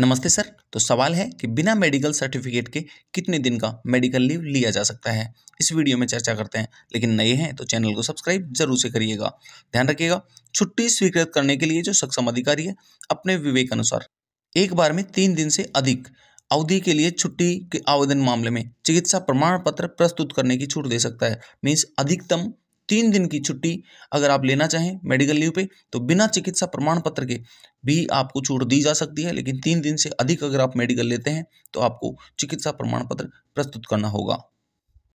नमस्ते सर तो सवाल है कि बिना मेडिकल सर्टिफिकेट के कितने दिन का मेडिकल लीव लिया जा सकता है इस वीडियो में चर्चा करते हैं लेकिन नए हैं तो चैनल को सब्सक्राइब जरूर से करिएगा ध्यान रखिएगा छुट्टी स्वीकृत करने के लिए जो सक्षम अधिकारी है अपने विवेक अनुसार एक बार में तीन दिन से अधिक अवधि के लिए छुट्टी के आवेदन मामले में चिकित्सा प्रमाण पत्र प्रस्तुत करने की छूट दे सकता है मीन्स अधिकतम तीन दिन की छुट्टी अगर आप लेना चाहें मेडिकल लीव पे तो बिना चिकित्सा प्रमाण पत्र के भी आपको छूट दी जा सकती है लेकिन तीन दिन से अधिक अगर आप मेडिकल लेते हैं तो आपको चिकित्सा प्रमाण पत्र प्रस्तुत करना होगा